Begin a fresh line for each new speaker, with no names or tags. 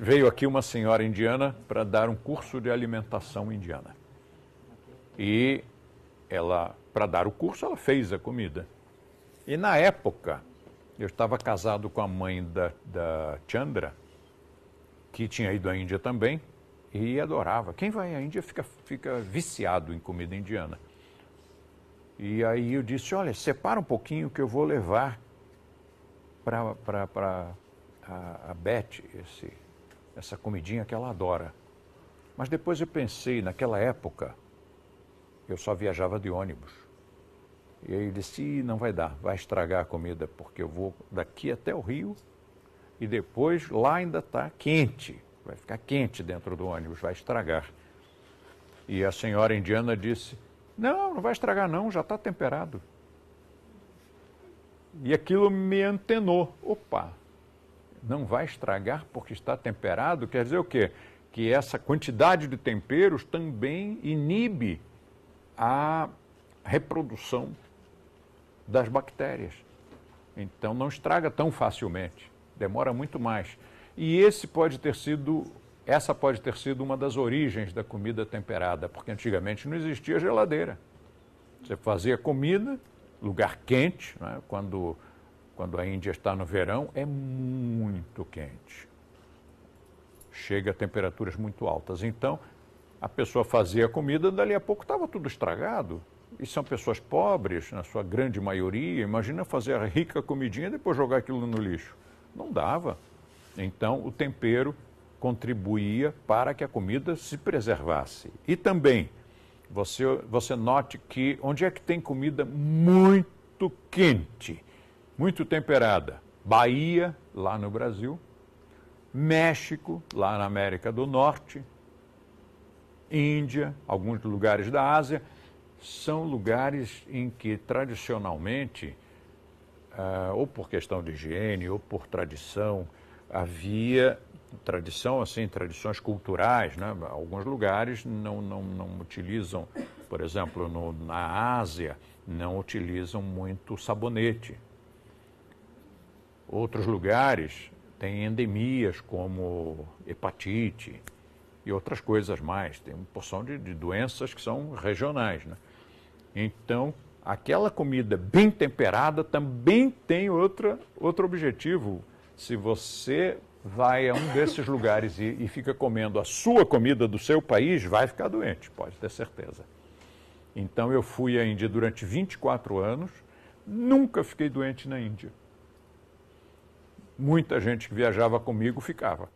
veio aqui uma senhora indiana para dar um curso de alimentação indiana. E ela, para dar o curso, ela fez a comida. E na época, eu estava casado com a mãe da, da Chandra, que tinha ido à Índia também, e adorava. Quem vai à Índia fica, fica viciado em comida indiana. E aí eu disse, olha, separa um pouquinho que eu vou levar para a, a Beth esse, essa comidinha que ela adora. Mas depois eu pensei, naquela época, eu só viajava de ônibus. E aí eu disse, não vai dar, vai estragar a comida, porque eu vou daqui até o Rio e depois lá ainda está quente. Vai ficar quente dentro do ônibus, vai estragar. E a senhora indiana disse, não, não vai estragar não, já está temperado. E aquilo me antenou. Opa, não vai estragar porque está temperado, quer dizer o quê? Que essa quantidade de temperos também inibe a reprodução das bactérias. Então não estraga tão facilmente, demora muito mais. E esse pode ter sido, essa pode ter sido uma das origens da comida temperada, porque antigamente não existia geladeira. Você fazia comida, lugar quente, né? quando quando a Índia está no verão, é muito quente. Chega a temperaturas muito altas. Então, a pessoa fazia a comida, dali a pouco estava tudo estragado. E são pessoas pobres, na sua grande maioria. Imagina fazer a rica comidinha e depois jogar aquilo no lixo. Não dava. Então, o tempero contribuía para que a comida se preservasse. E também, você, você note que onde é que tem comida muito quente, muito temperada. Bahia, lá no Brasil, México, lá na América do Norte, Índia, alguns lugares da Ásia, são lugares em que tradicionalmente, ah, ou por questão de higiene, ou por tradição, havia tradição, assim, tradições culturais, né? Alguns lugares não, não, não utilizam, por exemplo, no, na Ásia, não utilizam muito sabonete, Outros lugares têm endemias como hepatite e outras coisas mais. Tem uma porção de, de doenças que são regionais. Né? Então, aquela comida bem temperada também tem outra, outro objetivo. Se você vai a um desses lugares e, e, fica comendo a sua comida do seu país, vai ficar doente, pode ter certeza. Então eu fui à Índia durante 24 anos, nunca fiquei doente na Índia muita gente que viajava comigo ficava.